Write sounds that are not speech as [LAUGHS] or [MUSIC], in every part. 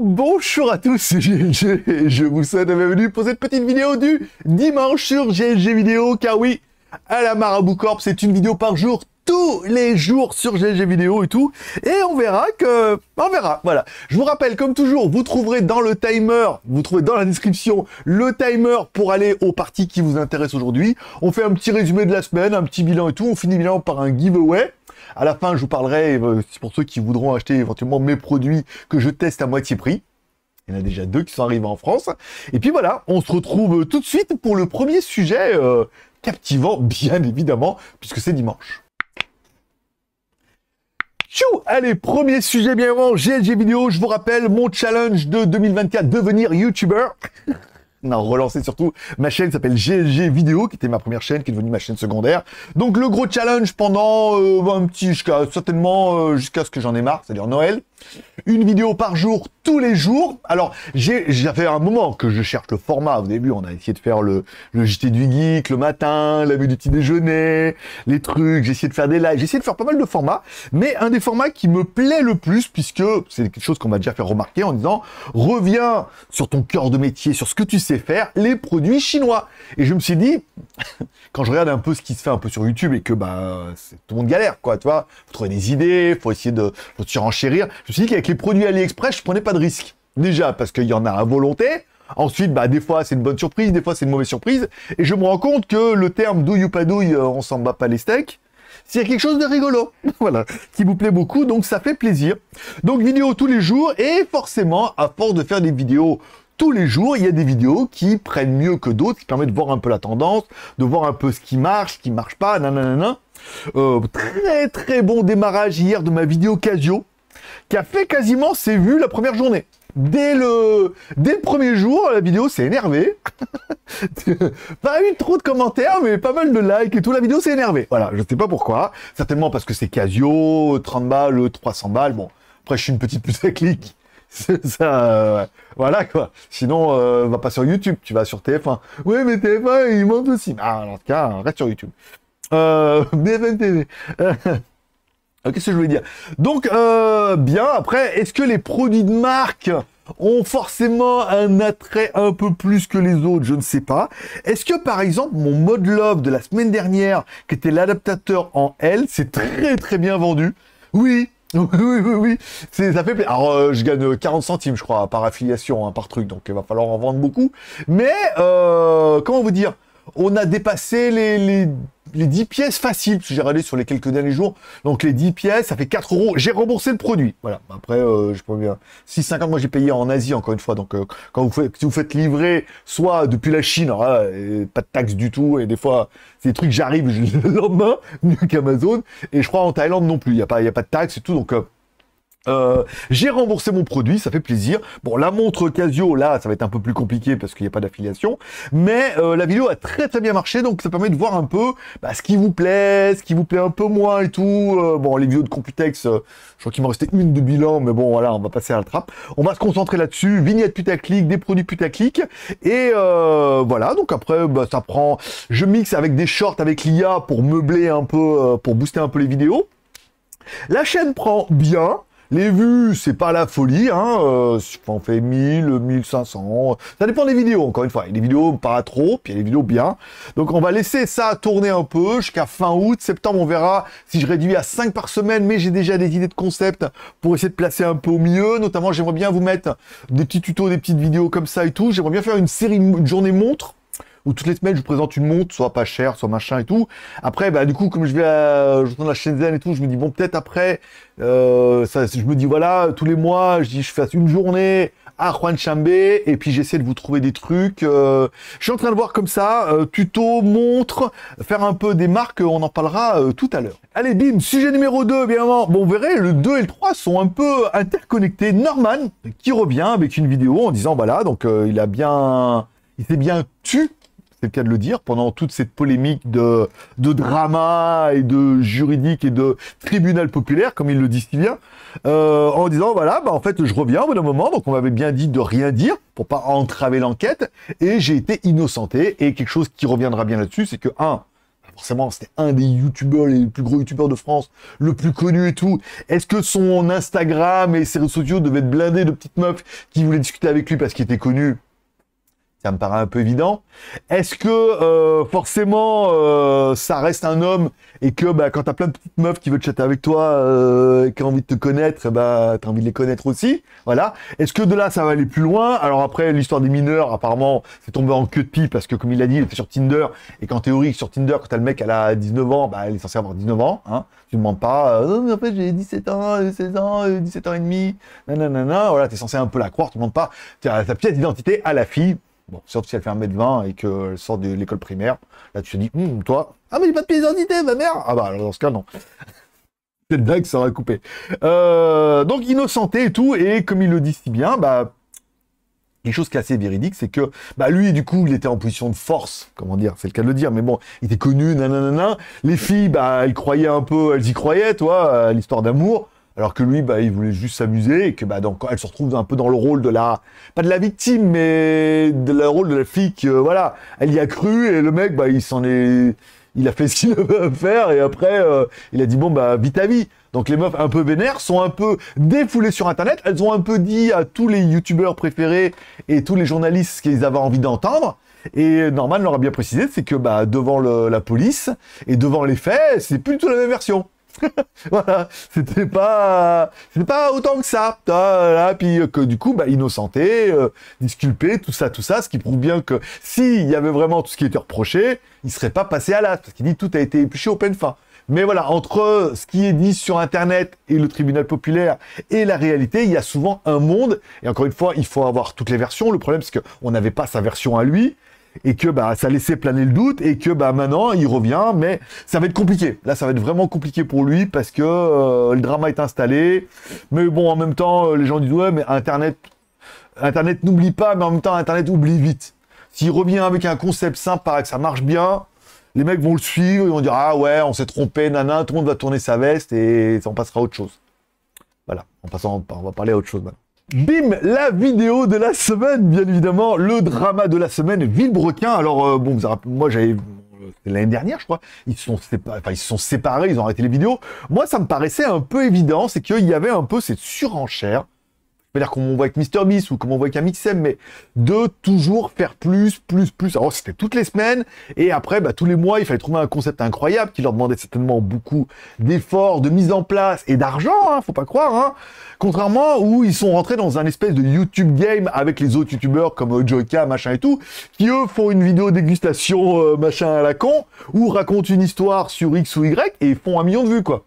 Bonjour à tous, c'est GLG et je vous souhaite la bienvenue pour cette petite vidéo du dimanche sur GLG Vidéo, car oui, à la Marabout Corp, c'est une vidéo par jour, tous les jours sur GG vidéo et tout. Et on verra que, on verra. Voilà. Je vous rappelle, comme toujours, vous trouverez dans le timer, vous trouvez dans la description le timer pour aller aux parties qui vous intéressent aujourd'hui. On fait un petit résumé de la semaine, un petit bilan et tout. On finit bilan par un giveaway. À la fin, je vous parlerai euh, c'est pour ceux qui voudront acheter éventuellement mes produits que je teste à moitié prix. Il y en a déjà deux qui sont arrivés en France. Et puis voilà, on se retrouve tout de suite pour le premier sujet euh, captivant, bien évidemment, puisque c'est dimanche. Tchou Allez, premier sujet bien avant, GLG vidéo, je vous rappelle mon challenge de 2024, devenir youtubeur. [LAUGHS] non, relancé surtout. Ma chaîne s'appelle GLG Vidéo, qui était ma première chaîne, qui est devenue ma chaîne secondaire. Donc le gros challenge pendant euh, un petit jusqu'à certainement euh, jusqu'à ce que j'en ai marre, c'est-à-dire Noël. Une vidéo par jour, tous les jours. Alors, j'ai j'avais un moment que je cherche le format. Au début, on a essayé de faire le, le JT du geek le matin, la vue du petit déjeuner, les trucs. J'ai essayé de faire des lives. J'ai essayé de faire pas mal de formats. Mais un des formats qui me plaît le plus, puisque c'est quelque chose qu'on m'a déjà fait remarquer en disant, reviens sur ton cœur de métier, sur ce que tu sais faire, les produits chinois. Et je me suis dit, [LAUGHS] quand je regarde un peu ce qui se fait un peu sur YouTube et que, bah, tout le monde galère, quoi, tu vois. Faut trouver des idées, faut essayer de, faut se renchérir. Je avec qu'avec les produits AliExpress, je prenais pas de risque. Déjà, parce qu'il y en a à volonté. Ensuite, bah, des fois, c'est une bonne surprise, des fois, c'est une mauvaise surprise. Et je me rends compte que le terme douille ou douille, euh, on s'en bat pas les steaks. C'est quelque chose de rigolo, [LAUGHS] voilà, qui vous plaît beaucoup, donc ça fait plaisir. Donc vidéo tous les jours, et forcément, à force de faire des vidéos tous les jours, il y a des vidéos qui prennent mieux que d'autres, qui permettent de voir un peu la tendance, de voir un peu ce qui marche, ce qui marche pas, nanana. Euh, très très bon démarrage hier de ma vidéo Casio qui a fait quasiment ses vues la première journée. Dès le, dès le premier jour, la vidéo s'est énervée. [LAUGHS] pas eu trop de commentaires, mais pas mal de likes et tout. La vidéo s'est énervée. Voilà, je sais pas pourquoi. Certainement parce que c'est Casio, 30 balles, 300 balles. Bon, après, je suis une petite plus à clic. [LAUGHS] voilà quoi. Sinon, ne euh, va pas sur YouTube, tu vas sur TF1. Oui, mais TF1, il monte aussi. Ah, en tout cas, reste sur YouTube. Euh, [LAUGHS] BFM TV. Ah, qu'est-ce que je voulais dire Donc, euh, bien, après, est-ce que les produits de marque ont forcément un attrait un peu plus que les autres Je ne sais pas. Est-ce que, par exemple, mon mode love de la semaine dernière, qui était l'adaptateur en L, c'est très très bien vendu [LAUGHS] Oui oui, oui, oui, c'est ça fait plaisir. Alors, euh, je gagne 40 euh, centimes, je crois, par affiliation, hein, par truc, donc il va falloir en vendre beaucoup. Mais, comment vous dire on a dépassé les, les, 10 pièces faciles, parce que j'ai regardé sur les quelques derniers jours. Donc les 10 pièces, ça fait 4 euros. J'ai remboursé le produit. Voilà. Après, euh, je prends bien. 6,50, moi j'ai payé en Asie, encore une fois. Donc euh, quand vous faites, si vous faites livrer, soit depuis la Chine, pas de taxe du tout. Et des fois, des trucs, j'arrive [LAUGHS] le lendemain, mieux qu'Amazon. Et je crois en Thaïlande non plus. Il n'y a, pas, y a pas de taxe et tout. Donc. Euh, euh, j'ai remboursé mon produit, ça fait plaisir. Bon, la montre Casio, là, ça va être un peu plus compliqué parce qu'il n'y a pas d'affiliation. Mais euh, la vidéo a très très bien marché, donc ça permet de voir un peu bah, ce qui vous plaît, ce qui vous plaît un peu moins et tout. Euh, bon, les vidéos de Computex, je crois qu'il m'en restait une de bilan, mais bon, voilà, on va passer à la trappe. On va se concentrer là-dessus, vignettes putaclic, des produits putaclic. Et voilà, donc après, bah, ça prend... Je mixe avec des shorts, avec l'IA pour meubler un peu, pour booster un peu les vidéos. La chaîne prend bien. Les vues, c'est pas la folie, hein. Euh, on fait 1000, 1500. Euh, ça dépend des vidéos, encore une fois. Il y a des vidéos pas trop, puis il y a des vidéos bien. Donc on va laisser ça tourner un peu jusqu'à fin août. Septembre, on verra si je réduis à 5 par semaine, mais j'ai déjà des idées de concept pour essayer de placer un peu au Notamment, j'aimerais bien vous mettre des petits tutos, des petites vidéos comme ça et tout. J'aimerais bien faire une série, une journée montre où toutes les semaines je vous présente une montre, soit pas chère, soit machin et tout. Après, bah, du coup, comme je vais à, je la Shenzhen et tout, je me dis, bon, peut-être après, euh, je me dis, voilà, tous les mois, je dis, je fasse une journée à Juan Chambé et puis j'essaie de vous trouver des trucs. Euh. je suis en train de voir comme ça, euh, tuto, montre, faire un peu des marques, on en parlera tout à l'heure. Allez, bim, sujet numéro 2, bien bon, vous verrez, le 2 et le 3 sont un peu interconnectés. Norman, qui revient avec une vidéo en disant, voilà, donc il a bien... Il s'est bien tu le cas de le dire, pendant toute cette polémique de, de drama et de juridique et de tribunal populaire, comme il le dit si bien, euh, en disant, voilà, bah, en fait, je reviens au bout d'un moment, donc on m'avait bien dit de rien dire pour pas entraver l'enquête, et j'ai été innocenté, et quelque chose qui reviendra bien là-dessus, c'est que, un, forcément, c'était un des youtubeurs, les plus gros youtubeurs de France, le plus connu et tout. Est-ce que son Instagram et ses réseaux sociaux devaient être blindés de petites meufs qui voulaient discuter avec lui parce qu'il était connu ça me paraît un peu évident. Est-ce que euh, forcément euh, ça reste un homme et que bah, quand as plein de petites meufs qui veulent chatter avec toi euh, qui ont envie de te connaître, bah, as envie de les connaître aussi Voilà. Est-ce que de là ça va aller plus loin Alors après l'histoire des mineurs, apparemment c'est tombé en queue de pipe parce que comme il l'a dit, il était sur Tinder et qu'en théorie sur Tinder quand t'as le mec elle a 19 ans, bah, elle est censée avoir 19 ans. Hein. Tu ne demandes pas, en j'ai 17 ans, 16 ans, 17 ans et demi, nanana. Voilà, t'es censé un peu la croire, tu ne demandes pas as, ta petite identité à la fille. Bon, sauf si elle fait 1m20 et qu'elle sort de l'école primaire. Là, tu te dis, hum, toi, ah, mais j'ai pas de pièce d'identité, ma mère Ah, bah, alors dans ce cas, non. [LAUGHS] Cette ça sera va Euh, donc, innocenté et tout, et comme il le dit si bien, bah, une chose qui est assez véridique, c'est que bah lui, du coup, il était en position de force, comment dire, c'est le cas de le dire, mais bon, il était connu, nanana. Les filles, bah, elles croyaient un peu, elles y croyaient, toi, l'histoire d'amour alors que lui, bah, il voulait juste s'amuser et que bah, donc, elle se retrouve un peu dans le rôle de la, pas de la victime, mais de la rôle de la fille qui, voilà, elle y a cru et le mec, bah, il s'en est, il a fait ce qu'il [LAUGHS] veut faire et après, euh, il a dit bon bah vite à vie. Donc les meufs un peu vénères sont un peu défoulées sur Internet. Elles ont un peu dit à tous les youtubeurs préférés et tous les journalistes ce qu'ils avaient envie d'entendre. Et Norman leur a bien précisé, c'est que bah devant la police et devant les faits, c'est plus du la même version. [LAUGHS] voilà, c'était pas, c'était pas autant que ça. Ah, puis euh, que du coup, bah, innocenté, euh, disculpé, tout ça, tout ça, ce qui prouve bien que s'il y avait vraiment tout ce qui était reproché, il serait pas passé à l'acte, parce qu'il dit tout a été épluché au peine fin. Mais voilà, entre ce qui est dit sur Internet et le tribunal populaire et la réalité, il y a souvent un monde. Et encore une fois, il faut avoir toutes les versions. Le problème, c'est qu'on n'avait pas sa version à lui et que bah, ça laissait planer le doute et que bah, maintenant il revient, mais ça va être compliqué. Là, ça va être vraiment compliqué pour lui parce que euh, le drama est installé. Mais bon, en même temps, euh, les gens disent ouais, mais Internet, Internet n'oublie pas, mais en même temps, Internet oublie vite. S'il revient avec un concept sympa, que ça marche bien, les mecs vont le suivre, ils vont dire ah ouais, on s'est trompé, nana, tout le monde va tourner sa veste et en passera à autre chose. Voilà, en passant, on va parler à autre chose maintenant. Bim, la vidéo de la semaine, bien évidemment, le drama de la semaine, Villebrequin. Alors, euh, vous bon, moi j'avais l'année dernière, je crois, ils sont, séparés, ils se sont séparés, ils ont arrêté les vidéos. Moi, ça me paraissait un peu évident, c'est qu'il y avait un peu cette surenchère à dire comme on voit avec Mr ou comme on voit avec Amixem, mais de toujours faire plus, plus, plus. Alors c'était toutes les semaines et après bah, tous les mois il fallait trouver un concept incroyable qui leur demandait certainement beaucoup d'efforts, de mise en place et d'argent, hein, faut pas croire. Hein. Contrairement où ils sont rentrés dans un espèce de YouTube game avec les autres YouTubeurs comme euh, Joyka, machin et tout, qui eux font une vidéo dégustation euh, machin à la con ou racontent une histoire sur X ou Y et font un million de vues quoi.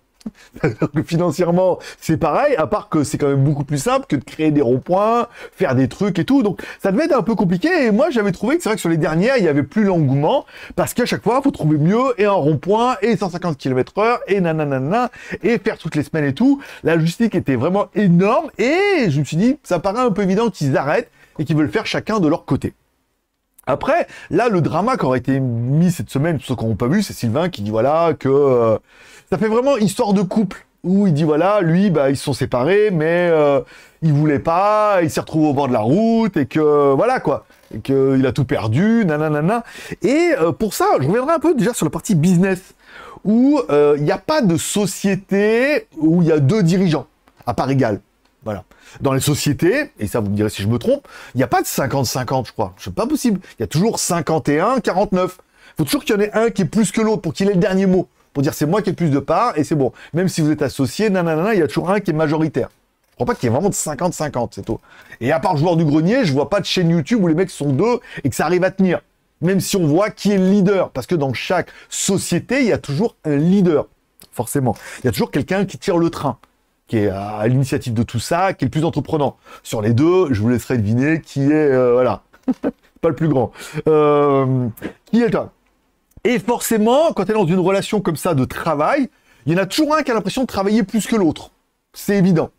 [LAUGHS] Financièrement, c'est pareil, à part que c'est quand même beaucoup plus simple que de créer des ronds-points, faire des trucs et tout. Donc, ça devait être un peu compliqué. Et moi, j'avais trouvé que c'est vrai que sur les dernières, il y avait plus l'engouement parce qu'à chaque fois, faut trouver mieux et un rond-point et 150 km heure et nanana et faire toutes les semaines et tout. La logistique était vraiment énorme et je me suis dit, ça paraît un peu évident qu'ils arrêtent et qu'ils veulent faire chacun de leur côté. Après, là, le drama qui aurait été mis cette semaine, ceux qui pas vu, c'est Sylvain qui dit voilà que euh, ça fait vraiment histoire de couple où il dit voilà, lui, bah, ils sont séparés, mais euh, il voulait pas, il s'est retrouvé au bord de la route et que voilà quoi, et qu'il a tout perdu, nanana. Et euh, pour ça, je reviendrai un peu déjà sur la partie business où il n'y a pas de société où il y a deux dirigeants à part égale. Voilà. Dans les sociétés, et ça vous me direz si je me trompe, il n'y a pas de 50-50, je crois. C'est pas possible. Il y a toujours 51-49. Il Faut toujours qu'il y en ait un qui est plus que l'autre pour qu'il ait le dernier mot. Pour dire c'est moi qui ai le plus de parts et c'est bon. Même si vous êtes associé, nanana, il y a toujours un qui est majoritaire. Je ne crois pas qu'il y ait vraiment de 50-50, c'est tout. Et à part le joueur du grenier, je ne vois pas de chaîne YouTube où les mecs sont deux et que ça arrive à tenir. Même si on voit qui est le leader. Parce que dans chaque société, il y a toujours un leader. Forcément. Il y a toujours quelqu'un qui tire le train qui est à l'initiative de tout ça, qui est le plus entreprenant. Sur les deux, je vous laisserai deviner qui est, euh, voilà, [LAUGHS] pas le plus grand. Euh, qui est Et forcément, quand elle est dans une relation comme ça de travail, il y en a toujours un qui a l'impression de travailler plus que l'autre. C'est évident.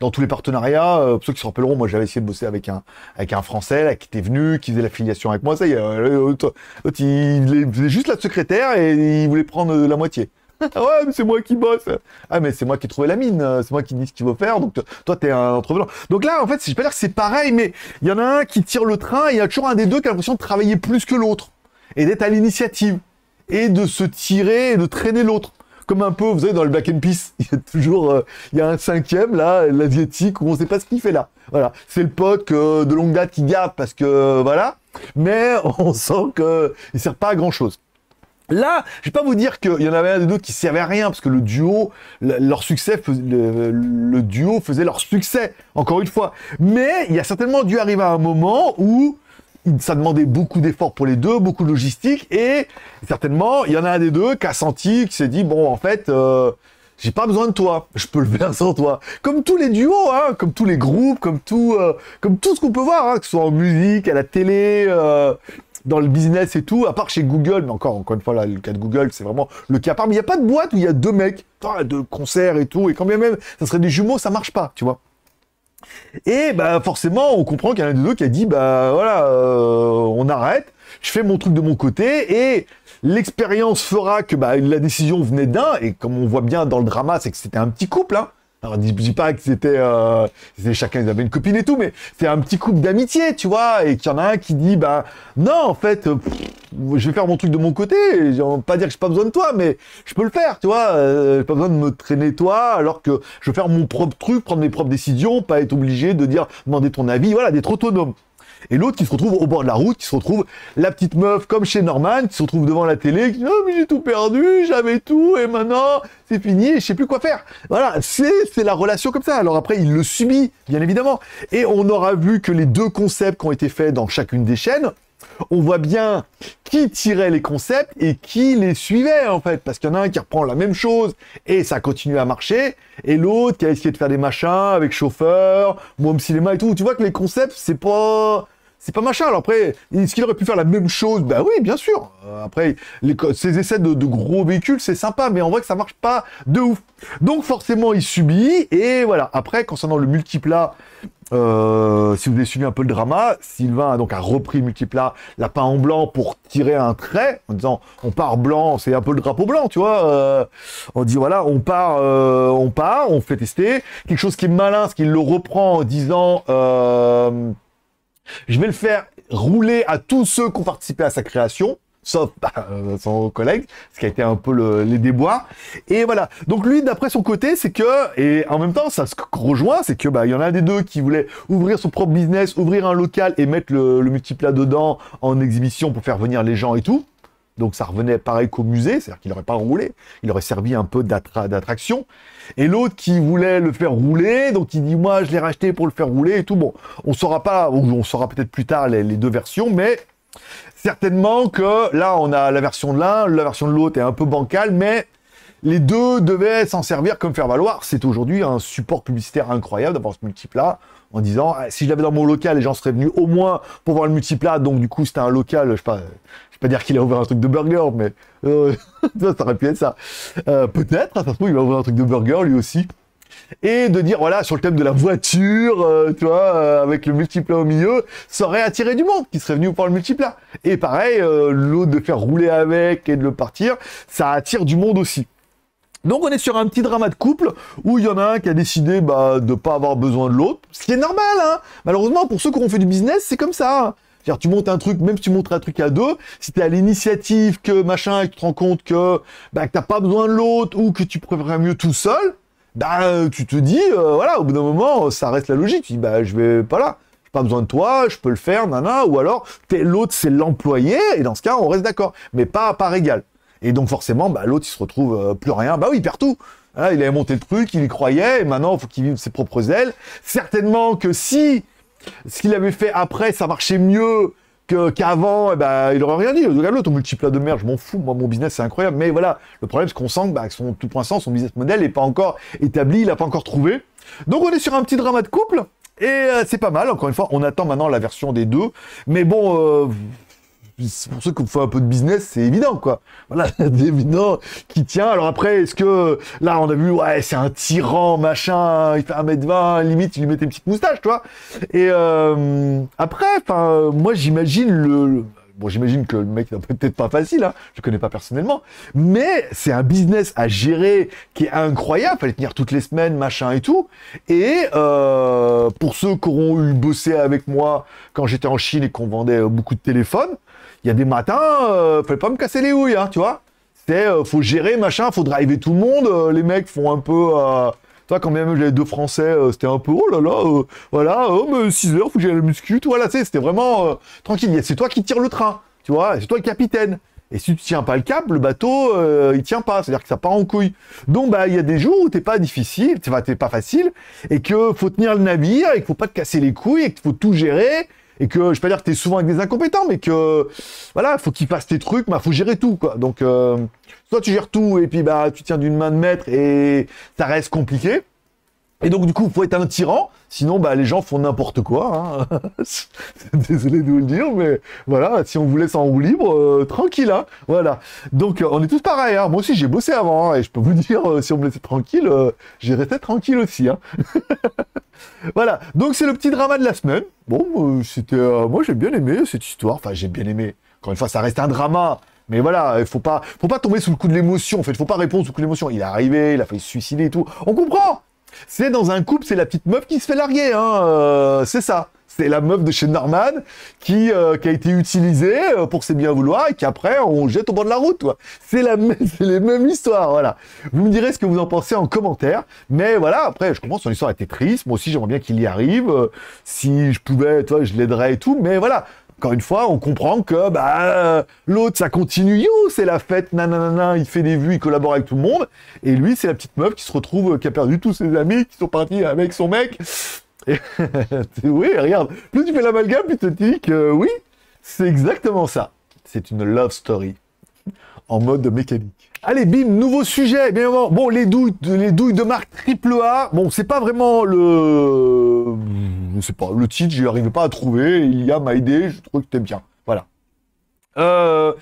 Dans tous les partenariats, euh, ceux qui se rappelleront, moi j'avais essayé de bosser avec un, avec un Français qui était venu, qui faisait l'affiliation avec moi. Ça y est, il faisait juste la secrétaire et il voulait prendre la moitié. Ah ouais, mais c'est moi qui bosse. Ah, mais c'est moi qui ai trouvé la mine. C'est moi qui dis ce qu'il faut faire. Donc, toi, t'es un entrepreneur. Donc là, en fait, je vais pas dire que c'est pareil, mais il y en a un qui tire le train et il y a toujours un des deux qui a l'impression de travailler plus que l'autre et d'être à l'initiative et de se tirer et de traîner l'autre. Comme un peu, vous savez, dans le Black and Peace, [LAUGHS] il y a toujours, euh, il y a un cinquième, là, l'asiatique, où on sait pas ce qu'il fait là. Voilà. C'est le pote de longue date qui garde parce que, voilà. Mais [LAUGHS] on sent qu'il il sert pas à grand chose. Là, je vais pas vous dire qu'il y en avait un des deux qui servait à rien, parce que le duo, leur succès, le, duo faisait leur succès, encore une fois. Mais il y a certainement dû arriver à un moment où ça demandait beaucoup d'efforts pour les deux, beaucoup de logistique, et certainement, il y en a un des deux qui a senti, qui s'est dit, bon, en fait, euh, j'ai pas besoin de toi, je peux le faire sans toi. Comme tous les duos, hein, comme tous les groupes, comme tout, euh, comme tout ce qu'on peut voir, hein, que ce soit en musique, à la télé, euh, dans le business et tout, à part chez Google, mais encore, encore une fois, là, le cas de Google, c'est vraiment le cas à part. Mais il n'y a pas de boîte où il y a deux mecs, de concerts et tout, et quand bien même, ça serait des jumeaux, ça marche pas, tu vois. Et bah forcément, on comprend qu'il y en a deux qui a dit bah voilà, euh, on arrête, je fais mon truc de mon côté et l'expérience fera que bah, la décision venait d'un et comme on voit bien dans le drama, c'est que c'était un petit couple hein, alors, je dis pas que euh, c'était, chacun, ils avaient une copine et tout, mais c'est un petit couple d'amitié, tu vois, et qu'il y en a un qui dit, bah, non, en fait, euh, je vais faire mon truc de mon côté, pas dire que j'ai pas besoin de toi, mais je peux le faire, tu vois, euh, j'ai pas besoin de me traîner toi, alors que je vais faire mon propre truc, prendre mes propres décisions, pas être obligé de dire, demander ton avis, voilà, d'être autonome et l'autre qui se retrouve au bord de la route, qui se retrouve la petite meuf comme chez Norman, qui se retrouve devant la télé, qui dit oh, mais j'ai tout perdu, j'avais tout, et maintenant c'est fini, je sais plus quoi faire. Voilà, c'est la relation comme ça. Alors après, il le subit, bien évidemment. Et on aura vu que les deux concepts qui ont été faits dans chacune des chaînes, on voit bien qui tirait les concepts et qui les suivait en fait, parce qu'il y en a un qui reprend la même chose et ça continue à marcher, et l'autre qui a essayé de faire des machins avec chauffeur, Mom Cinéma et tout. Tu vois que les concepts, c'est pas c'est pas machin. Alors après, est-ce qu'il aurait pu faire la même chose Ben oui, bien sûr. Euh, après, les, ces essais de, gros véhicules, c'est sympa, mais on voit que ça marche pas de ouf. Donc forcément, il subit, et voilà. Après, concernant le multiplat, euh, si vous avez suivi un peu le drama, Sylvain a donc a repris Multipla, l'a en blanc pour tirer un trait, en disant on part blanc, c'est un peu le drapeau blanc, tu vois. Euh, on dit voilà, on part, euh, on part, on fait tester. Quelque chose qui est malin, ce qu'il le reprend en disant je vais le faire rouler à tous ceux qui ont participé à sa création sauf bah, euh, son collègue, ce qui a été un peu le, les déboires. Et voilà. Donc lui, d'après son côté, c'est que, et en même temps, ça se rejoint, c'est que bah il y en a un des deux qui voulait ouvrir son propre business, ouvrir un local et mettre le, le multiplat dedans en exhibition pour faire venir les gens et tout. Donc ça revenait pareil qu'au musée, c'est-à-dire qu'il n'aurait pas roulé, il aurait servi un peu d'attraction. Et l'autre qui voulait le faire rouler, donc il dit moi je l'ai racheté pour le faire rouler et tout. Bon, on saura pas, ou on saura peut-être plus tard les deux versions, mais Certainement que là, on a la version de l'un, la version de l'autre est un peu bancale, mais les deux devaient s'en servir comme faire valoir. C'est aujourd'hui un support publicitaire incroyable d'avoir ce multiplat en disant ah, si je l'avais dans mon local, les gens seraient venus au moins pour voir le multiplat. Donc du coup, c'était un local, je sais pas, pas dire qu'il a ouvert un truc de burger, mais euh, [LAUGHS] ça aurait pu être ça. Euh, peut-être, hein, ça se trouve, il va ouvrir un truc de burger lui aussi et de dire voilà sur le thème de la voiture, euh, tu vois, euh, avec le multiplat au milieu, ça aurait attiré du monde qui serait venu pour le multiplat. Et pareil, euh, l'autre de faire rouler avec et de le partir, ça attire du monde aussi. Donc on est sur un petit drama de couple où il y en a un qui a décidé bah, de ne pas avoir besoin de l'autre, ce qui est normal. Hein Malheureusement pour ceux qui ont fait du business, c'est comme ça. tu montes un truc, même si tu montres un truc à deux, si tu es à l'initiative que machin, et que tu te rends compte que, bah, n'as pas besoin de l'autre ou que tu préférerais mieux tout seul, bah, euh, tu te dis, euh, voilà, au bout d'un moment, ça reste la logique. Tu dis, bah, je vais pas là. J'ai pas besoin de toi, je peux le faire, nana. Ou alors, l'autre, c'est l'employé, et dans ce cas, on reste d'accord. Mais pas à part égal. Et donc, forcément, bah, l'autre, il se retrouve euh, plus rien. Bah oui, il perd tout. Hein, il avait monté le truc, il y croyait, et maintenant, il faut qu'il vive ses propres ailes. Certainement que si ce qu'il avait fait après, ça marchait mieux, qu'avant, eh ben, il aurait rien dit. de l'autre, ton multiplat de merde, je m'en fous. Moi, mon business, c'est incroyable. Mais voilà, le problème, c'est qu'on sent que, bah, son, tout pour l'instant, son business model n'est pas encore établi, il n'a pas encore trouvé. Donc, on est sur un petit drama de couple. Et euh, c'est pas mal, encore une fois, on attend maintenant la version des deux. Mais bon, euh, c'est pour ceux qui font un peu de business, c'est évident, quoi. Voilà, [LAUGHS] évident qui tient. Alors après, est-ce que là, on a vu, ouais, c'est un tyran, machin, il fait 1m20, limite, il lui met des petites moustaches, tu vois. Et euh, après, enfin, moi, j'imagine le, bon, j'imagine que le mec n'a peut-être pas facile, hein, je le connais pas personnellement, mais c'est un business à gérer qui est incroyable, Il fallait tenir toutes les semaines, machin et tout. Et euh, pour ceux qui auront eu bossé avec moi quand j'étais en Chine et qu'on vendait beaucoup de téléphones, il y a des matins, ne euh, fallait pas me casser les houilles, hein, tu vois. C'était, euh, faut gérer, machin, faut driver tout le monde. Euh, les mecs font un peu. Toi, quand même, j'avais deux Français, c'était un peu, oh là là, voilà, oh, 6 heures, faut que j'aille à la muscu, tout, voilà, C'est, c'était vraiment tranquille. C'est toi qui tire le train, tu vois, c'est toi le capitaine. Et si tu tiens pas le cap, le bateau, il il tient pas. C'est-à-dire que ça part en couille. Donc, bah, il y a des jours où t'es pas difficile, t'es pas, pas facile, et que faut tenir le navire, et qu'il faut pas te casser les couilles, et qu'il faut tout gérer, et que je vais pas dire que tu es souvent avec des incompétents, mais que voilà, faut qu'ils fassent tes trucs, bah faut gérer tout quoi. Donc euh, soit tu gères tout et puis bah tu tiens d'une main de maître et ça reste compliqué. Et donc du coup, faut être un tyran, Sinon, bah, les gens font n'importe quoi. Hein. [LAUGHS] Désolé de vous le dire, mais voilà, si on vous laisse en roue libre, euh, tranquille. Hein. Voilà. Donc, euh, on est tous pareils. Hein. Moi aussi, j'ai bossé avant. et je peux vous [LAUGHS] dire, euh, si on me laissait tranquille, j'ai être tranquille aussi. [LAUGHS] voilà. Donc, c'est le petit drama de la semaine. Bon, c'était, moi, j'ai bien aimé cette histoire. Enfin, j'ai bien aimé. Encore une fois, ça reste un drama. Mais voilà, il faut pas, faut pas tomber sous le coup de l'émotion. En fait, faut pas répondre sous le coup de l'émotion. Il est arrivé, il a failli se suicider et tout. On comprend. C'est dans un couple, c'est la petite meuf qui se fait larguer, hein, euh, c'est ça. C'est la meuf de chez Norman qui, euh, qui a été utilisée euh, pour ses bien vouloirs et qu'après on jette au bord de la route. C'est la [LAUGHS] les mêmes histoires, voilà. Vous me direz ce que vous en pensez en commentaire, mais voilà. Après, je comprends son histoire était triste. Moi aussi, j'aimerais bien qu'il y arrive. si je pouvais, toi, je l'aiderais et tout. Mais voilà, encore une fois, on comprend que bah, euh, l'autre, ça continue, c'est la fête, nanana, il fait des vues, il collabore avec tout le monde. Et lui, c'est la petite meuf qui se retrouve, euh, qui a perdu tous ses amis, qui sont partis avec son mec. [LAUGHS] oui, regarde, plus tu fais l'amalgame, plus tu te dis que oui, c'est exactement ça. C'est une love story en mode mécanique. Allez, bim, nouveau sujet. Bien bon, les douilles, les douilles de marque triple A. Bon, c'est pas vraiment le, je pas, le titre. je arrivais pas à trouver. Il y a m'a idée. Je trouve que c'était bien. Voilà. Euh,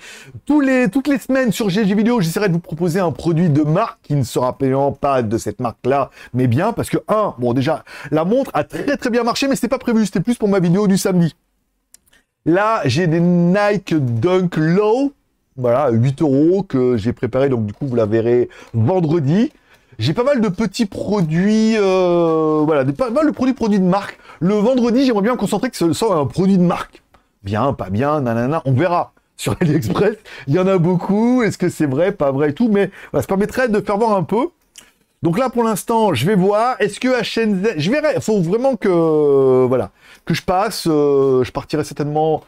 tous les, toutes les semaines sur GG Vidéo, j'essaierai de vous proposer un produit de marque qui ne sera payant pas de cette marque-là, mais bien parce que, un, bon déjà, la montre a très très bien marché, mais c'était pas prévu, c'était plus pour ma vidéo du samedi. Là, j'ai des Nike Dunk Low voilà, 8 euros que j'ai préparé. Donc du coup, vous la verrez vendredi. J'ai pas mal de petits produits, euh, voilà, pas mal de produits produits de marque. Le vendredi, j'aimerais bien me concentrer que ce soit un produit de marque. Bien, pas bien, nanana, on verra. Sur AliExpress, il y en a beaucoup. Est-ce que c'est vrai, pas vrai tout, mais ça permettrait de faire voir un peu. Donc là, pour l'instant, je vais voir. Est-ce que à je verrai. faut vraiment que, voilà, que je passe. Euh, je partirai certainement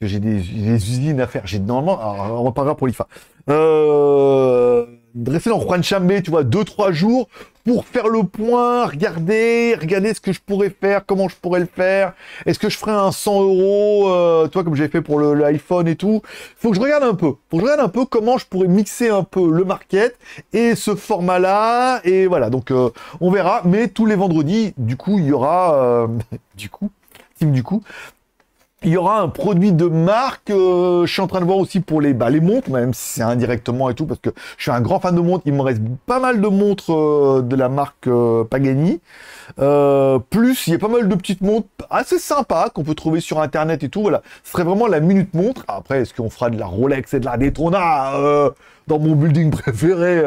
que j'ai des, usines à faire. J'ai normalement, alors, on va pas pour l'IFA. Euh, dresser coin Juan Chambé, tu vois, deux, trois jours pour faire le point, regarder, regarder ce que je pourrais faire, comment je pourrais le faire. Est-ce que je ferais un 100 euros, euh, toi, comme j'ai fait pour l'iPhone et tout. Faut que je regarde un peu. Faut que je regarde un peu comment je pourrais mixer un peu le market et ce format-là. Et voilà. Donc, euh, on verra. Mais tous les vendredis, du coup, il y aura, euh, [LAUGHS] du coup, team du coup, il y aura un produit de marque. Euh, je suis en train de voir aussi pour les, bah, les montres, même si c'est indirectement et tout, parce que je suis un grand fan de montres. Il me reste pas mal de montres euh, de la marque euh, Pagani. plus, il y a pas mal de petites montres assez sympas qu'on peut trouver sur Internet et tout. Voilà, ce serait vraiment la minute montre. Après, est-ce qu'on fera de la Rolex et de la Daytona dans mon building [LAUGHS] préféré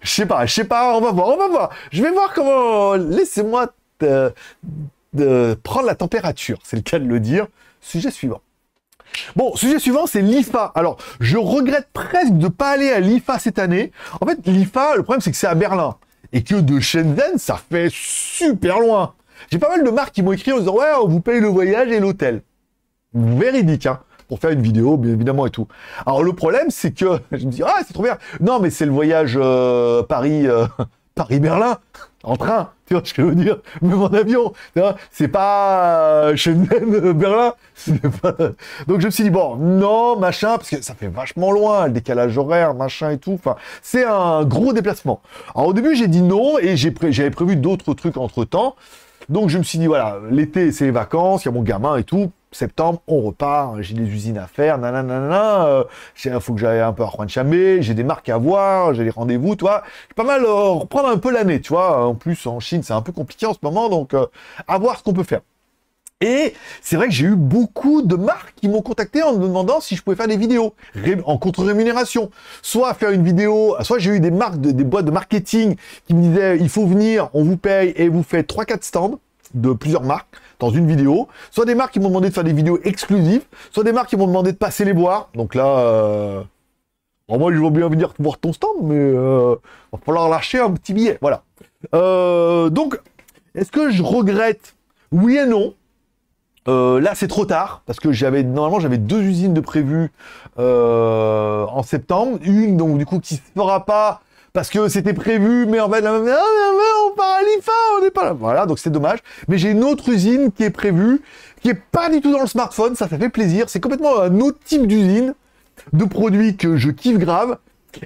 Je sais pas, je sais pas. On va voir, on va voir. Je vais voir comment. Laissez-moi de prendre la température, c'est le cas de le dire. Sujet suivant. Bon, sujet suivant, c'est l'IFA. Alors, je regrette presque de ne pas aller à l'IFA cette année. En fait, l'IFA, le problème, c'est que c'est à Berlin. Et que de Shenzhen, ça fait super loin. J'ai pas mal de marques qui m'ont écrit en disant, ouais, on vous paye le voyage et l'hôtel. Véridique, hein pour faire une vidéo, bien évidemment, et tout. Alors, le problème, c'est que [LAUGHS] je me dis, ah, c'est trop bien. Non, mais c'est le voyage euh, Paris, euh, [LAUGHS] Paris-Berlin en train, tu vois ce que je veux dire, même en avion, c'est pas même euh, euh, Berlin, [LAUGHS] donc je me suis dit, bon, non, machin, parce que ça fait vachement loin, le décalage horaire, machin et tout, enfin, c'est un gros déplacement. Alors au début, j'ai dit non, et j'avais prévu d'autres trucs entre-temps, donc je me suis dit, voilà, l'été, c'est les vacances, il y a mon gamin et tout, septembre, on repart, j'ai des usines à faire, nanana, euh, il faut que j'aille un peu à de Chambé, j'ai des marques à voir, j'ai des rendez-vous, tu vois. pas mal euh, reprendre un peu l'année, tu vois. En plus, en Chine, c'est un peu compliqué en ce moment, donc euh, à voir ce qu'on peut faire. Et c'est vrai que j'ai eu beaucoup de marques qui m'ont contacté en me demandant si je pouvais faire des vidéos en contre-rémunération. Soit faire une vidéo, soit j'ai eu des marques, des boîtes de marketing qui me disaient il faut venir, on vous paye et vous faites 3-4 stands de plusieurs marques dans une vidéo. Soit des marques qui m'ont demandé de faire des vidéos exclusives, soit des marques qui m'ont demandé de passer les boire. Donc là, euh... moi, je bien venir voir ton stand, mais il euh, va falloir lâcher un petit billet. Voilà. Euh, donc, est-ce que je regrette Oui et non. Euh, là, c'est trop tard parce que j'avais normalement j'avais deux usines de prévu en septembre, une donc du coup qui se fera pas parce que c'était prévu, mais en fait, ah, on parle à l'IFA, on n'est pas là. Voilà, donc c'est dommage. Mais j'ai une autre usine qui est prévue, qui est pas du tout dans le smartphone, ça, ça fait plaisir. C'est complètement un autre type d'usine, de produits que je kiffe grave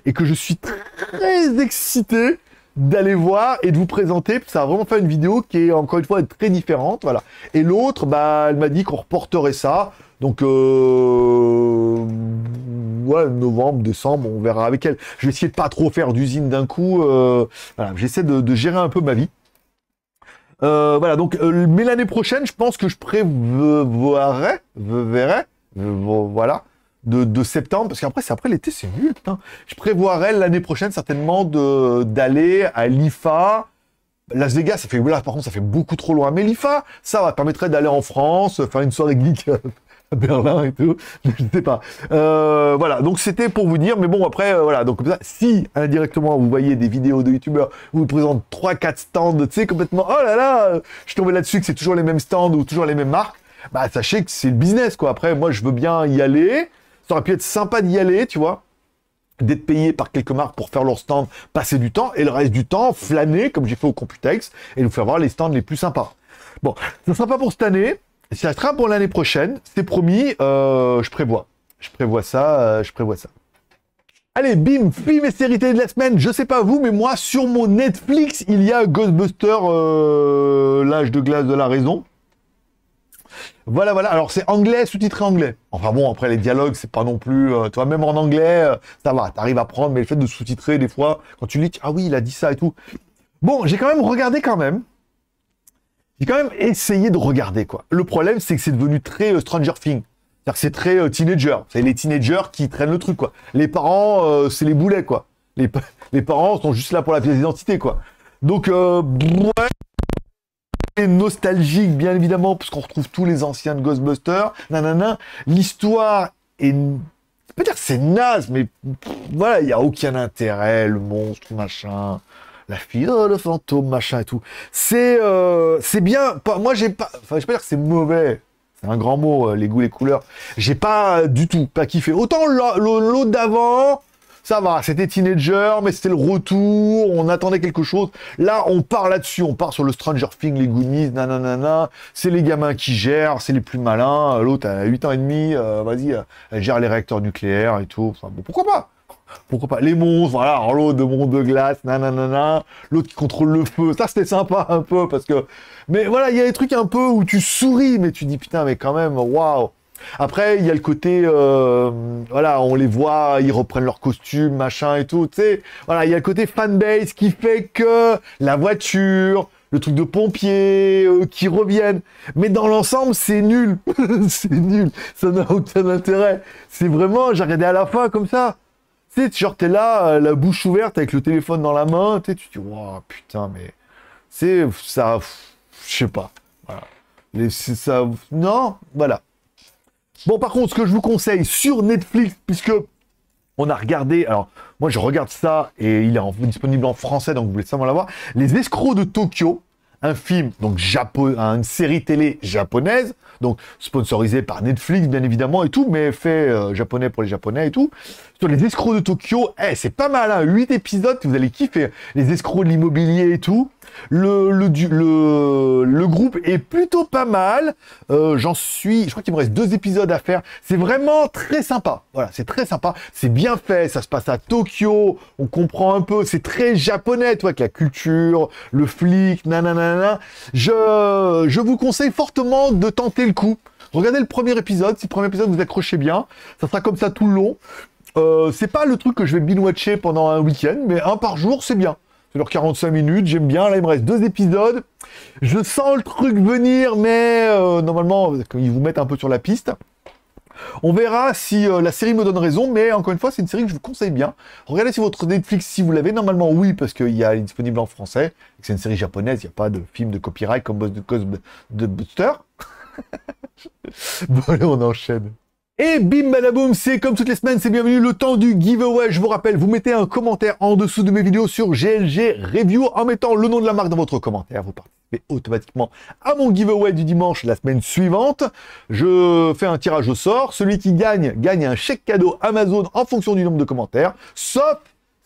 et que je suis très excité d'aller voir et de vous présenter. Ça a vraiment fait une vidéo qui est encore une fois très différente. Voilà. Et l'autre, bah, elle m'a dit qu'on reporterait ça. Donc, euh ouais, novembre, décembre, on verra avec elle. Je vais essayer de pas trop faire d'usine d'un coup. Euh, j'essaie de, gérer un peu ma vie. Euh, voilà, donc, euh, mais l'année prochaine, je pense que je prévoirai, verrai, voilà, de, septembre, parce qu'après, c'est après l'été, c'est nul, Je prévoirai l'année prochaine, certainement, d'aller à l'IFA, Las Vegas, ça fait, là, par contre, ça fait beaucoup trop loin. Mais l'IFA, ça va, permettrait d'aller en France, faire une soirée geek [LAUGHS] Berlin et tout. [LAUGHS] Je ne sais pas. Euh, voilà, donc c'était pour vous dire, mais bon, après, euh, voilà, donc si indirectement vous voyez des vidéos de youtubeurs où ils présentent 3-4 stands, tu sais, complètement, oh là là, je suis là-dessus que c'est toujours les mêmes stands ou toujours les mêmes marques, bah sachez que c'est le business, quoi. Après, moi, je veux bien y aller. Ça aurait pu être sympa d'y aller, tu vois d'être payé par quelques marques pour faire leur stand, passer du temps, et le reste du temps, flâner, comme j'ai fait au Computex, et nous faire voir les stands les plus sympas. Bon, ça sera pas pour cette année, ça sera pour l'année prochaine, c'est promis, euh, je prévois. Je prévois ça, euh, je prévois ça. Allez, bim, film et série de la semaine. Je sais pas vous, mais moi, sur mon Netflix, il y a Ghostbuster, euh, l'âge de glace de la raison. Voilà, voilà. Alors, c'est anglais, sous-titré anglais. Enfin bon, après, les dialogues, c'est pas non plus... toi, même en anglais, ça va, t'arrives à prendre, mais le fait de sous-titrer, des fois, quand tu lis, ah oui, il a dit ça et tout. Bon, j'ai quand même regardé quand même quand même essayé de regarder, quoi. Le problème, c'est que c'est devenu très euh, Stranger thing cest très euh, teenager. C'est les teenagers qui traînent le truc, quoi. Les parents, euh, c'est les boulets, quoi. [LAUGHS] Les, parents sont juste là pour la pièce d'identité, quoi. Donc, ouais nostalgique, bien évidemment, parce qu'on retrouve tous les anciens de Ghostbusters. Nanana. L'histoire est. peut-être c'est naze, mais voilà, il n'y a aucun intérêt, le monstre, machin la fille, oh, le fantôme, machin et tout. C'est euh, c'est bien. Pas, moi, j'ai pas. Enfin, je vais pas dire que c'est mauvais. C'est un grand mot, euh, les goûts, les couleurs. J'ai pas du tout pas kiffé. Autant l'autre d'avant, ça va, c'était teenager, mais c'était le retour, on attendait quelque chose. Là, on part là-dessus, on part sur le Stranger thing les Goonies, nanana. C'est les gamins qui gèrent, c'est les plus malins. L'autre à 8 ans et demi, euh, vas-y, elle gère les réacteurs nucléaires et tout. Enfin, pourquoi pas pourquoi pas les monstres, voilà, l'autre de monde de glace, nanana, l'autre qui contrôle le feu, ça c'était sympa [LAUGHS] un peu parce que, mais voilà, il y a des trucs un peu où tu souris, mais tu dis putain, mais quand même, waouh. Après, il y a le côté, euh, voilà, on les voit, ils reprennent leur costume, machin et tout, tu sais, voilà, il y a le côté fanbase qui fait que la voiture, le truc de pompier, euh, qui reviennent. Mais dans l'ensemble, c'est nul. [LAUGHS] c'est nul. Ça n'a aucun intérêt. C'est vraiment, j'ai regardé à la fin comme ça. Tu sais, genre, t'es là, euh, la bouche ouverte, avec le téléphone dans la main, tu tu dis, waouh putain, mais. C'est ça. Je sais pas. Voilà. c'est ça. Non, voilà. Bon, par contre, ce que je vous conseille sur Netflix, puisque on a regardé, alors moi je regarde ça et il est disponible en français, donc vous voulez savoir l'avoir, Les escrocs de Tokyo, un film, donc japonais, une série télé japonaise, donc sponsorisée par Netflix bien évidemment et tout, mais fait euh, japonais pour les japonais et tout, sur les escrocs de Tokyo. Eh, c'est pas mal, hein, 8 épisodes, vous allez kiffer. Les escrocs de l'immobilier et tout. Le, groupe est plutôt pas mal. Euh, j'en suis, je crois qu'il me reste deux épisodes à faire. C'est vraiment très sympa. Voilà, c'est très sympa. C'est bien fait. Ça se passe à Tokyo. On comprend un peu. C'est très japonais, toi, avec la culture, le flic, nanana. Je, vous conseille fortement de tenter le coup. Regardez le premier épisode. Si le premier épisode vous accrochez bien, ça sera comme ça tout le long. Euh, c'est pas le truc que je vais binge-watcher pendant un week-end, mais un par jour, c'est bien. C'est leur 45 minutes, j'aime bien. Là, il me reste deux épisodes. Je sens le truc venir, mais euh, normalement, ils vous mettent un peu sur la piste. On verra si euh, la série me donne raison, mais encore une fois, c'est une série que je vous conseille bien. Regardez si votre Netflix si vous l'avez. Normalement, oui, parce qu'il y a disponible en français. C'est une série japonaise, il n'y a pas de film de copyright comme Boss de booster. [LAUGHS] bon, allez, on enchaîne. Et bim badaboum, c'est comme toutes les semaines, c'est bienvenu le temps du giveaway. Je vous rappelle, vous mettez un commentaire en dessous de mes vidéos sur GLG Review en mettant le nom de la marque dans votre commentaire. Vous participez automatiquement à mon giveaway du dimanche la semaine suivante. Je fais un tirage au sort. Celui qui gagne gagne un chèque cadeau Amazon en fonction du nombre de commentaires. Sauf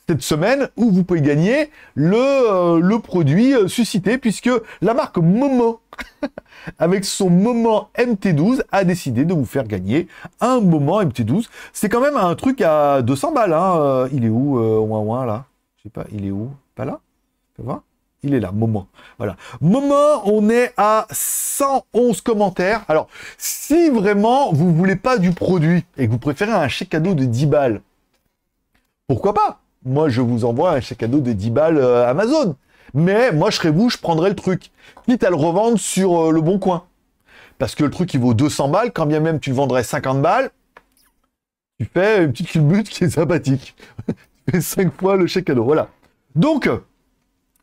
cette semaine où vous pouvez gagner le, euh, produit euh, suscité puisque la marque Momo [LAUGHS] avec son moment MT12 a décidé de vous faire gagner un moment MT12. C'est quand même un truc à 200 balles. Hein. Euh, il est où euh, là Je sais pas, il est où Pas là Tu vois il est là, moment. Voilà. Moment, on est à 111 commentaires. Alors, si vraiment vous voulez pas du produit et que vous préférez un chèque cadeau de 10 balles, pourquoi pas moi je vous envoie un chèque cadeau de 10 balles euh, Amazon. Mais moi je serais vous, je prendrai le truc. Quitte à le revendre sur euh, le bon coin. Parce que le truc il vaut 200 balles, quand bien même tu le vendrais 50 balles, tu fais une petite culbute qui est sympathique. [LAUGHS] tu fais 5 fois le chèque cadeau, voilà. Donc,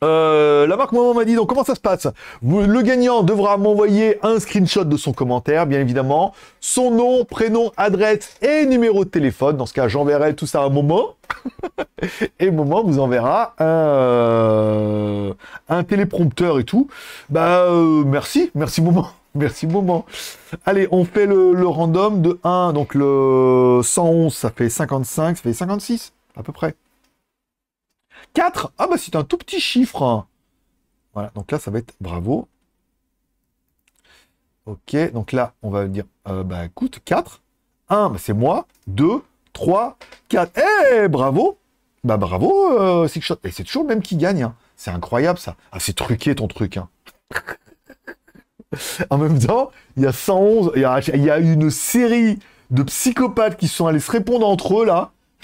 euh, la marque Maman m'a dit, donc comment ça se passe Le gagnant devra m'envoyer un screenshot de son commentaire, bien évidemment, son nom, prénom, adresse et numéro de téléphone. Dans ce cas, j'enverrai tout ça à Moment [LAUGHS] et Moment vous enverra euh, un, téléprompteur et tout. Bah, euh, merci, merci Moment, [LAUGHS] Merci Moment. Allez, on fait le, le random de 1. Donc le 111, ça fait 55, ça fait 56 à peu près. 4 Ah bah c'est un tout petit chiffre hein. Voilà, donc là ça va être bravo. Ok, donc là on va dire, euh, bah écoute, 4. 1, bah, c'est moi. 2, 3, 4. Eh, bravo Bah bravo, euh, Et c'est toujours le même qui gagne. Hein. C'est incroyable ça. Ah, c'est truqué ton truc. Hein. [LAUGHS] en même temps, il y a 111, il il y a une série de psychopathes qui sont allés se répondre entre eux là. [LAUGHS]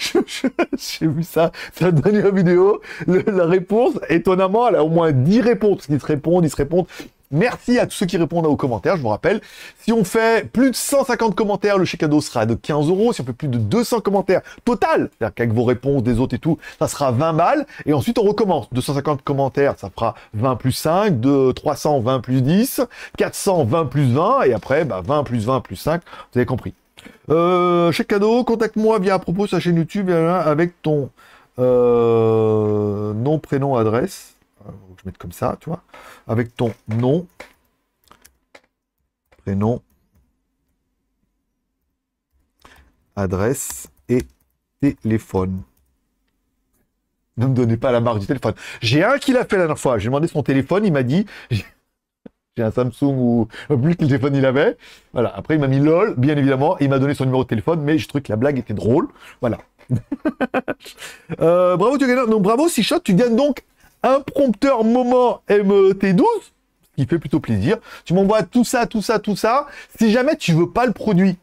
J'ai vu ça, c'est la dernière vidéo. la réponse, étonnamment, elle a au moins 10 réponses qui se répondent, ils se répondent. Merci à tous ceux qui répondent aux commentaires, je vous rappelle. Si on fait plus de 150 commentaires, le chèque cadeau sera de 15 euros. Si on fait plus de 200 commentaires total, c'est-à-dire qu'avec vos réponses des autres et tout, ça sera 20 balles. Et ensuite, on recommence. 250 commentaires, ça fera 20 plus 5, de 20 plus 10, 400, 20 plus 20, et après, 20 bah, plus 20 plus 5, vous avez compris. Euh, chèque cadeau, contacte-moi via à propos sa chaîne YouTube avec ton euh, nom, prénom, adresse. Euh, je vais comme ça, tu vois. Avec ton nom, prénom, adresse et téléphone. Ne me donnez pas la marque du téléphone. J'ai un qui l'a fait la dernière fois. J'ai demandé son téléphone, il m'a dit j'ai un Samsung ou plus le téléphone il avait. Voilà. Après, il m'a mis LOL, bien évidemment, il m'a donné son numéro de téléphone, mais je trouvais que la blague était drôle. Voilà. [LAUGHS] Euh, bravo, tu gagnes. Donc, bravo, Sichot, tu gagnes donc un prompteur moment mt 12 qui fait plutôt plaisir. Tu m'envoies tout ça, tout ça, tout ça. Si jamais tu veux pas le produit,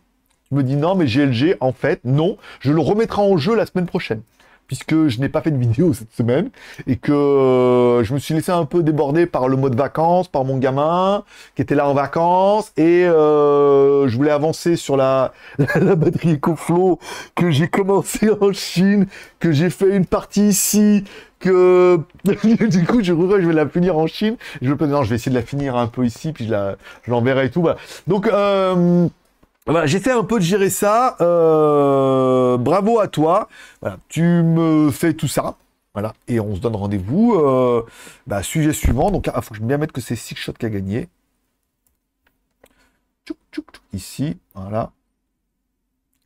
tu me dis non, mais GLG, en fait, non, je le remettrai en jeu la semaine prochaine puisque je n'ai pas fait de vidéo cette semaine et que euh, je me suis laissé un peu déborder par le mode vacances, par mon gamin qui était là en vacances et euh, je voulais avancer sur la, [LAUGHS] la, batterie EcoFlow que j'ai commencé [LAUGHS] en Chine, que j'ai fait une partie ici, que [LAUGHS] du coup je je vais la finir en Chine. Je vais non, je vais essayer de la finir un peu ici puis je la je l'enverrai et tout. Donc euh, j'essaie un peu de gérer ça. Euh, bravo à toi. tu me fais tout ça. Voilà, et on se donne rendez-vous. Euh, bah, sujet suivant. Donc, il ah, faut que je bien mettre que c'est Six Shot qui a gagné. Ici, voilà.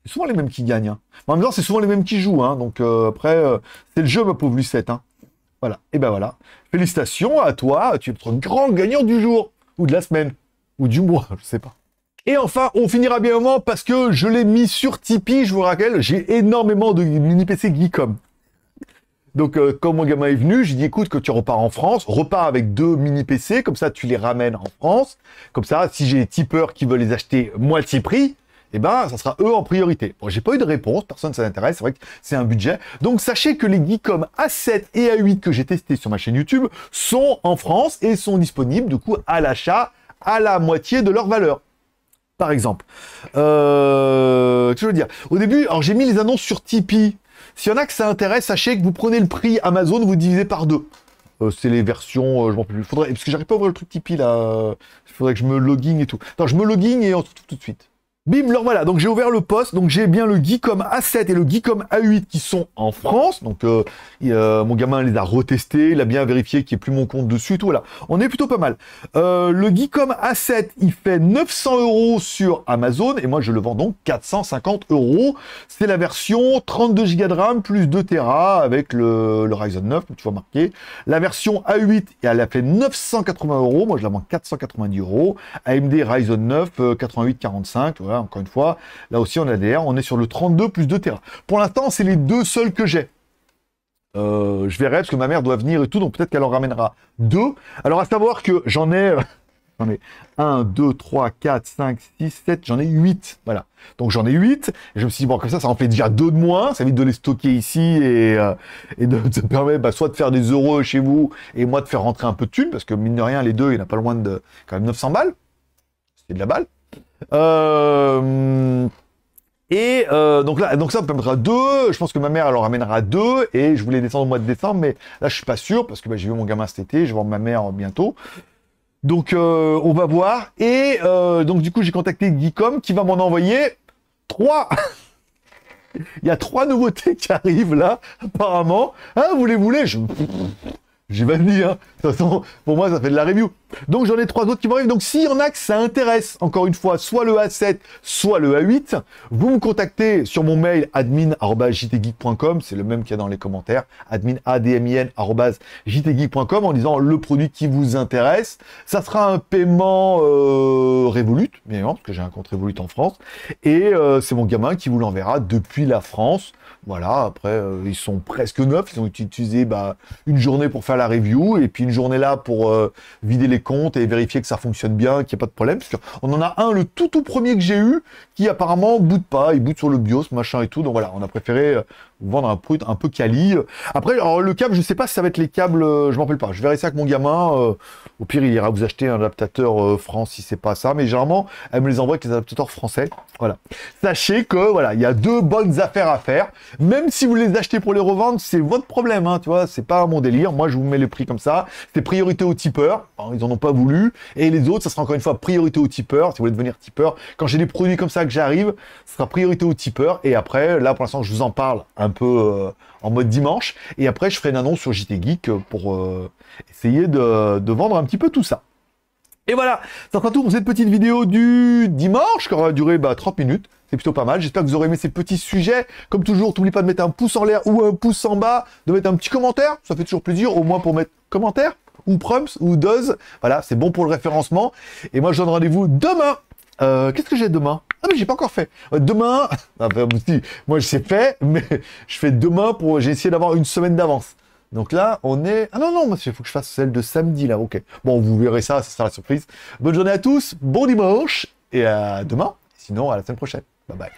C'est souvent les mêmes qui gagnent. Hein. en même temps, c'est souvent les mêmes qui jouent. Hein. Donc, euh, après, c'est le jeu, ma pauvre Lucette. Hein. Voilà, et ben voilà. Félicitations à toi. Tu es notre grand gagnant du jour, ou de la semaine, ou du mois, [LAUGHS] je ne sais pas. Et enfin, on finira bien au moment parce que je l'ai mis sur Tipeee, je vous rappelle, j'ai énormément de mini-PC Geekom. Donc, comme euh, quand mon gamin est venu, j'ai dit, écoute, que tu repars en France, repars avec deux mini-PC, comme ça, tu les ramènes en France. Comme ça, si j'ai des tipeurs qui veulent les acheter moitié prix, eh ben, ça sera eux en priorité. Bon, j'ai pas eu de réponse, personne ne s'intéresse, c'est vrai que c'est un budget. Donc, sachez que les Geekom A7 et A8 que j'ai testés sur ma chaîne YouTube sont en France et sont disponibles, du coup, à l'achat, à la moitié de leur valeur par exemple. Euh, je veux dire Au début, alors j'ai mis les annonces sur Tipeee. S'il y en a que ça intéresse, sachez que vous prenez le prix Amazon, vous divisez par deux. Euh, c'est les versions, euh, je m'en plus. Faudrait, parce que j'arrive pas à le truc Tipeee là. Il faudrait que je me login et tout. je me login et on se retrouve tout de suite. Bim, alors voilà. Donc j'ai ouvert le poste, donc j'ai bien le Geekom A7 et le Geekom A8 qui sont en France. Donc euh, euh, mon gamin les a retestés, il a bien vérifié qu'il n'y ait plus mon compte dessus, tout voilà. On est plutôt pas mal. Euh, le Geekom A7, il fait 900 euros sur Amazon et moi je le vends donc 450 euros. C'est la version 32 Go de RAM plus 2 Tera avec le, Ryzen 9, comme tu vois marqué. La version A8, elle a fait 980 euros. Moi je la vends 490 euros. AMD Ryzen 9 8845. Hein, encore une fois, là aussi on a des R, on est sur le 32 plus 2 terrain Pour l'instant, c'est les deux seuls que j'ai. Euh, je verrai parce que ma mère doit venir et tout, donc peut-être qu'elle en ramènera deux. Alors à savoir que j'en ai, j'en 1, 2, 3, 4, 5, 6, 7, j'en ai 8. Voilà. Donc j'en ai 8. je me suis dit, bon, comme ça, ça en fait déjà deux de moins. Ça évite de les stocker ici et, euh, de, [LAUGHS] ça permet bah, soit de faire des euros chez vous et moi de faire rentrer un peu de thunes parce que mine de rien, les deux, il n'y en a pas loin de quand même 900 balles. C'est de la balle. Euh, et euh, donc là, donc ça me permettra deux. Je pense que ma mère elle en ramènera deux. Et je voulais descendre au mois de décembre, mais là je suis pas sûr parce que bah, j'ai vu mon gamin cet été, je vais voir ma mère bientôt. Donc euh, on va voir. Et donc du coup j'ai contacté Geekom qui va m'en envoyer trois. [LAUGHS] Il y a trois nouveautés qui arrivent là, apparemment. Hein, vous les voulez je... [LAUGHS] J'ai pas hein. De pour moi, ça fait de la review. Donc j'en ai trois autres qui m'arrivent. Donc s'il y en a que ça intéresse, encore une fois, soit le A7, soit le A8, vous me contactez sur mon mail admin@jtgeek.com, c'est le même qu'il y a dans les commentaires, admin en disant le produit qui vous intéresse. Ça sera un paiement euh, Revolut, bien parce que j'ai un compte Revolut en France, et euh, c'est mon gamin qui vous l'enverra depuis la France. Voilà, après euh, ils sont presque neufs, ils ont utilisé bah, une journée pour faire la review et puis une journée là pour euh, vider les compte et vérifier que ça fonctionne bien, qu'il n'y a pas de problème. Parce on en a un, le tout tout premier que j'ai eu, qui apparemment boot pas, il boot sur le BIOS, machin et tout. Donc voilà, on a préféré euh, vendre un produit un peu quali. Après, alors, le câble, je sais pas si ça va être les câbles, euh, je m'en rappelle pas. Je verrai ça avec mon gamin. Euh, au pire, il ira vous acheter un adaptateur euh, si c'est pas ça. Mais généralement, elle me les envoie avec les adaptateurs français. Voilà. Sachez que voilà, il y a deux bonnes affaires à faire. Même si vous les achetez pour les revendre, c'est votre problème, hein, tu vois. C'est pas mon délire. Moi, je vous mets les prix comme ça. C'est priorité aux tipeurs. ils en ont pas voulu. Et les autres, ça sera encore une fois priorité aux tipeurs. Si vous voulez devenir tipeur, quand j'ai des produits comme ça que j'arrive, ce sera priorité aux tipeurs. Et après, là, pour l'instant, je vous en parle un peu euh, en mode dimanche. Et après, je ferai une annonce sur JT Geek euh, pour euh, essayer de, vendre un petit peu tout ça. Et voilà, ça sera tout pour cette petite vidéo du dimanche, qui aura duré 30 bah, minutes. C'est plutôt pas mal. J'espère que vous aurez aimé ces petits sujets. Comme toujours, n'oubliez pas de mettre un pouce en l'air ou un pouce en bas, de mettre un petit commentaire. Ça fait toujours plaisir, au moins pour mettre commentaire, ou prompts, ou does. Voilà, c'est bon pour le référencement. Et moi, je donne rendez-vous demain. Qu'est-ce que j'ai demain ah mais j'ai pas encore fait. Demain, [LAUGHS] moi je sais fait, mais je fais demain pour j'ai essayé d'avoir une semaine d'avance. Donc là, on est. Ah non, non, monsieur, il faut que je fasse celle de samedi là, ok. Bon, vous verrez ça, ça sera la surprise. Bonne journée à tous, bon dimanche, et à demain. Sinon, à la semaine prochaine. Bye bye.